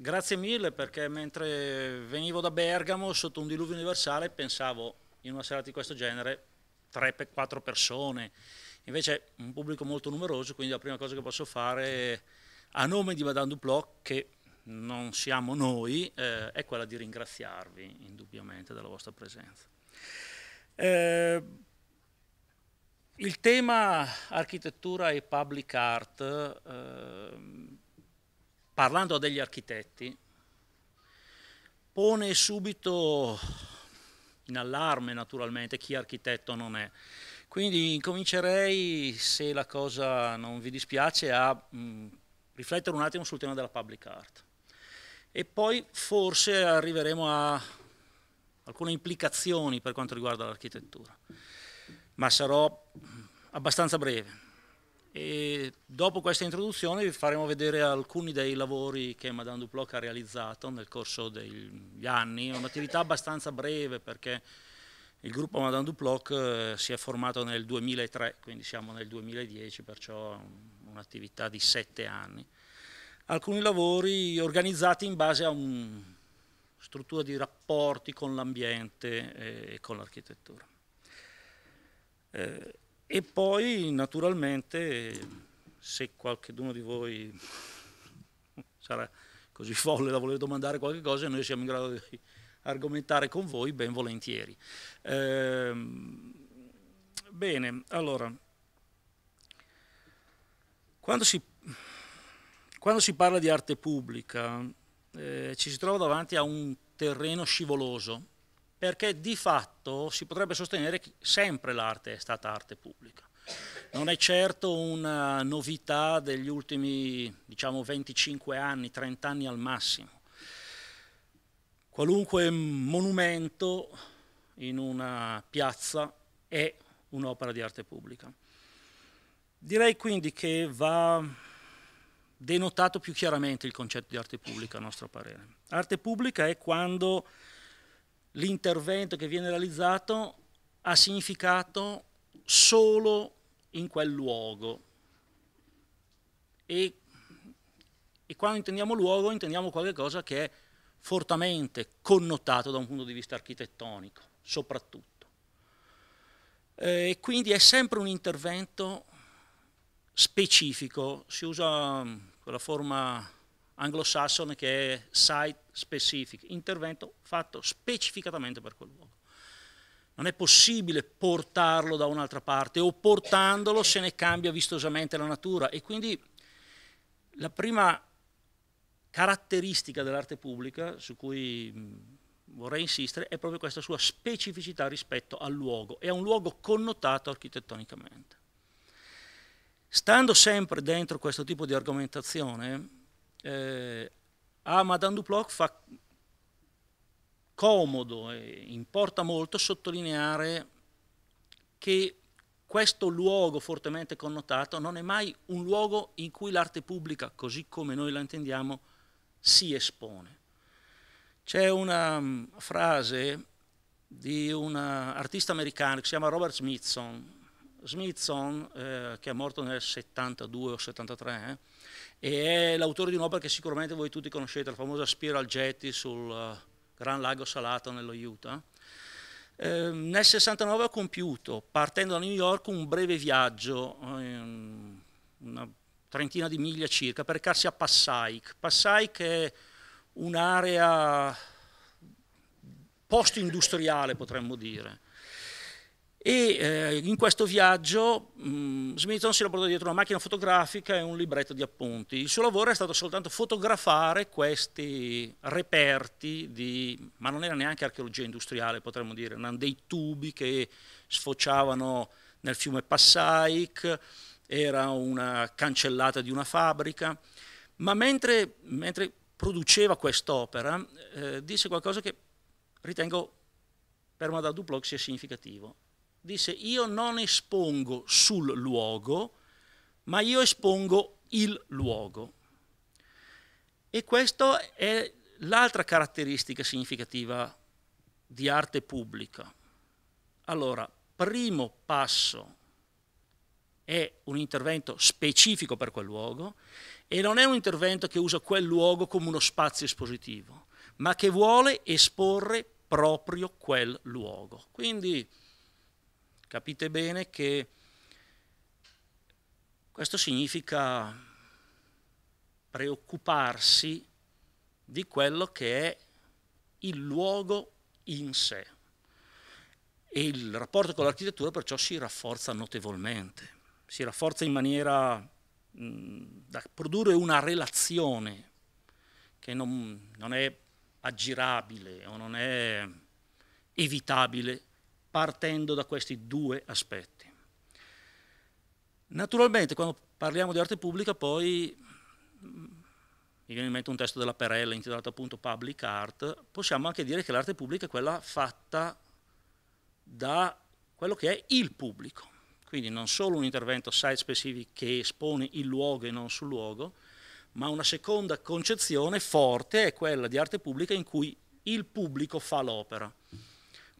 Grazie mille perché mentre venivo da Bergamo sotto un diluvio universale pensavo in una serata di questo genere 3-4 persone, invece un pubblico molto numeroso, quindi la prima cosa che posso fare a nome di Madame Duplot, che non siamo noi, eh, è quella di ringraziarvi indubbiamente della vostra presenza. Eh, il tema architettura e public art eh, parlando degli architetti, pone subito in allarme naturalmente chi architetto non è. Quindi comincerei, se la cosa non vi dispiace, a mh, mm, riflettere un attimo sul tema della public art. E poi forse arriveremo a alcune implicazioni per quanto riguarda l'architettura. Ma sarò abbastanza breve. E dopo questa introduzione vi faremo vedere alcuni dei lavori che Madame Duploc ha realizzato nel corso degli anni, è un'attività abbastanza breve perché il gruppo Madame Duploc eh, si è formato nel 2003, quindi siamo nel 2010, perciò un'attività di sette anni. Alcuni lavori organizzati in base a una struttura di rapporti con l'ambiente eh, e con l'architettura. Eh, e poi naturalmente se qualcuno di voi sarà così folle da voler domandare qualche cosa, noi siamo in grado di argomentare con voi ben volentieri. Ehm, bene, allora, quando si, quando si, parla di arte pubblica eh, ci si trova davanti a un terreno scivoloso perché di fatto si potrebbe sostenere che sempre l'arte è stata arte pubblica. Non è certo una novità degli ultimi diciamo, 25 anni, 30 anni al massimo. Qualunque monumento in una piazza è un'opera di arte pubblica. Direi quindi che va denotato più chiaramente il concetto di arte pubblica, a nostro parere. Arte pubblica è quando l'intervento che viene realizzato ha significato solo in quel luogo. E, e quando intendiamo luogo intendiamo qualcosa che è fortemente connotato da un punto di vista architettonico, soprattutto. Eh, e quindi è sempre un intervento specifico, si usa mm, quella forma anglosassone che è site specific, intervento fatto specificatamente per quel luogo. Non è possibile portarlo da un'altra parte o portandolo se ne cambia vistosamente la natura e quindi la prima caratteristica dell'arte pubblica su cui vorrei insistere è proprio questa sua specificità rispetto al luogo e a un luogo connotato architettonicamente. Stando sempre dentro questo tipo di argomentazione, eh, a ah, Madame Duploc fa comodo e importa molto sottolineare che questo luogo fortemente connotato non è mai un luogo in cui l'arte pubblica, così come noi la intendiamo, si espone. C'è una mm, frase di un eh, artista americano che si chiama Robert Smithson, Smithson, eh, che è morto nel 72 o 73, eh, e è l'autore di un'opera che sicuramente voi tutti conoscete, la famosa Spiral Jetty sul uh, Gran Lago Salato nello Utah. Eh, nel 69 ha compiuto, partendo da New York, un breve viaggio, eh, una trentina di miglia circa, per recarsi a Passaic. Passaic è un'area post-industriale, potremmo dire e eh, in questo viaggio mh, mm, Smithson si era portato dietro una macchina fotografica e un libretto di appunti. Il suo lavoro è stato soltanto fotografare questi reperti di, ma non era neanche archeologia industriale potremmo dire, erano dei tubi che sfociavano nel fiume Passaic, era una cancellata di una fabbrica, ma mentre, mentre produceva quest'opera eh, disse qualcosa che ritengo per Madame Duplox sia significativo disse io non espongo sul luogo, ma io espongo il luogo. E questa è l'altra caratteristica significativa di arte pubblica. Allora, primo passo è un intervento specifico per quel luogo e non è un intervento che usa quel luogo come uno spazio espositivo, ma che vuole esporre proprio quel luogo. Quindi Capite bene che questo significa preoccuparsi di quello che è il luogo in sé. E il rapporto con l'architettura perciò si rafforza notevolmente, si rafforza in maniera mh, da produrre una relazione che non, non è aggirabile o non è evitabile partendo da questi due aspetti. Naturalmente quando parliamo di arte pubblica poi mm, mi viene in mente un testo della Perella intitolato appunto Public Art, possiamo anche dire che l'arte pubblica è quella fatta da quello che è il pubblico, quindi non solo un intervento site specific che espone il luogo e non sul luogo, ma una seconda concezione forte è quella di arte pubblica in cui il pubblico fa l'opera.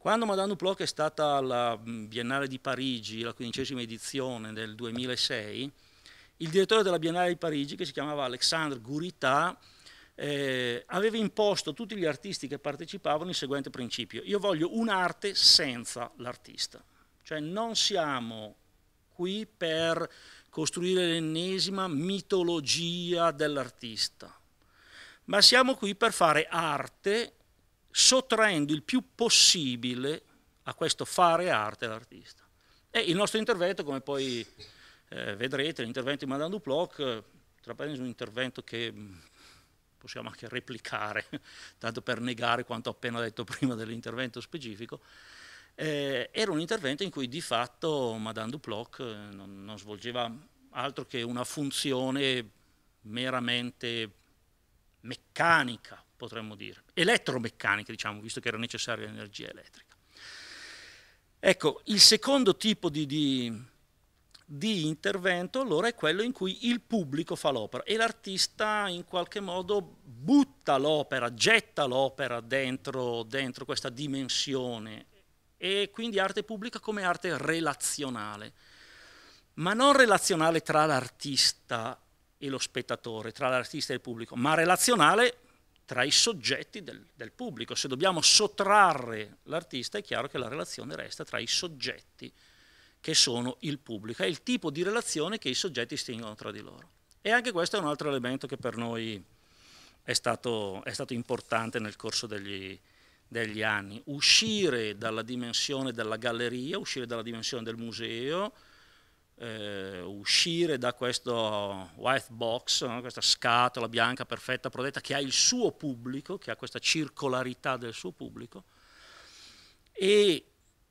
Quando Madame Duploc è stata alla mm, Biennale di Parigi, la quindicesima edizione del 2006, il direttore della Biennale di Parigi, che si chiamava Alexandre Gurita, eh, aveva imposto a tutti gli artisti che partecipavano il seguente principio, io voglio un'arte senza l'artista, cioè non siamo qui per costruire l'ennesima mitologia dell'artista, ma siamo qui per fare arte sottraendo il più possibile a questo fare arte l'artista. E il nostro intervento, come poi eh, vedrete, l'intervento di Madame Duploc, tra parentesi un intervento che mm, possiamo anche replicare, tanto per negare quanto ho appena detto prima dell'intervento specifico, eh, era un intervento in cui di fatto Madame Duploc eh, non, non svolgeva altro che una funzione meramente meccanica, potremmo dire, elettromeccanica, diciamo, visto che era necessaria l'energia elettrica. Ecco, il secondo tipo di, di, di intervento allora è quello in cui il pubblico fa l'opera e l'artista in qualche modo butta l'opera, getta l'opera dentro, dentro questa dimensione e quindi arte pubblica come arte relazionale, ma non relazionale tra l'artista e lo spettatore, tra l'artista e il pubblico, ma relazionale tra i soggetti del, del pubblico. Se dobbiamo sottrarre l'artista è chiaro che la relazione resta tra i soggetti che sono il pubblico, è il tipo di relazione che i soggetti stringono tra di loro. E anche questo è un altro elemento che per noi è stato, è stato importante nel corso degli, degli anni, uscire dalla dimensione della galleria, uscire dalla dimensione del museo, eh, uscire da questo white box, no? questa scatola bianca perfetta, protetta, che ha il suo pubblico, che ha questa circolarità del suo pubblico, e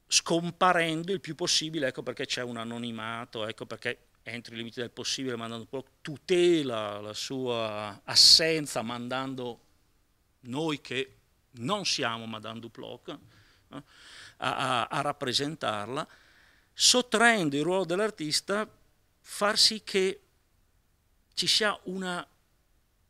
scomparendo il più possibile, ecco perché c'è un anonimato, ecco perché entro i limiti del possibile, mandando tutela la sua assenza, mandando noi che non siamo Madame Duploc eh, a, a, a rappresentarla sottraendo il ruolo dell'artista, far sì che ci sia una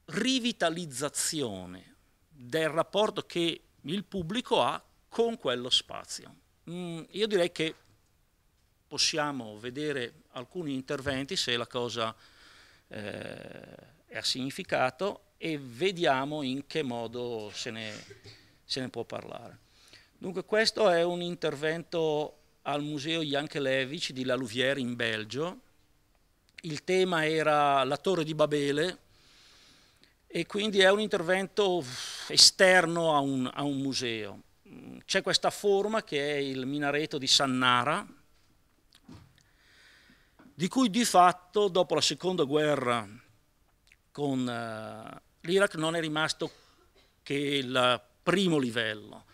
rivitalizzazione del rapporto che il pubblico ha con quello spazio. Mm, io direi che possiamo vedere alcuni interventi se la cosa eh, è a significato e vediamo in che modo se ne, se ne può parlare. Dunque questo è un intervento al museo Jankelevich di La Louvière in Belgio. Il tema era la torre di Babele e quindi è un intervento esterno a un, a un museo. C'è questa forma che è il minareto di Sannara, di cui di fatto dopo la seconda guerra con eh, l'Iraq non è rimasto che il primo livello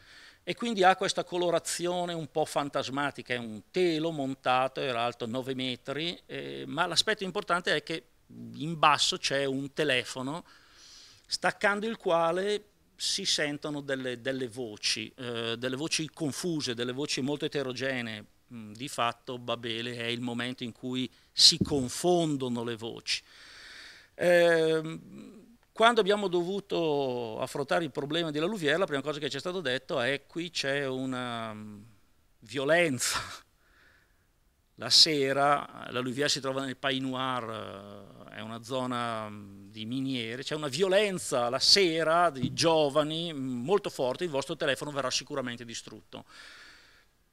e quindi ha questa colorazione un po' fantasmatica, è un telo montato, era alto 9 metri, eh, ma l'aspetto importante è che in basso c'è un telefono staccando il quale si sentono delle, delle voci, eh, delle voci confuse, delle voci molto eterogenee. Mm, di fatto Babele è il momento in cui si confondono le voci. Eh, quando abbiamo dovuto affrontare il problema della Luviera, la prima cosa che ci è stato detto è qui c'è una mm, violenza. La sera, eh, la Luviera si trova nel Pays Noir, eh, è una zona mm, di miniere, c'è una violenza la sera di giovani mm, molto forte, il vostro telefono verrà sicuramente distrutto.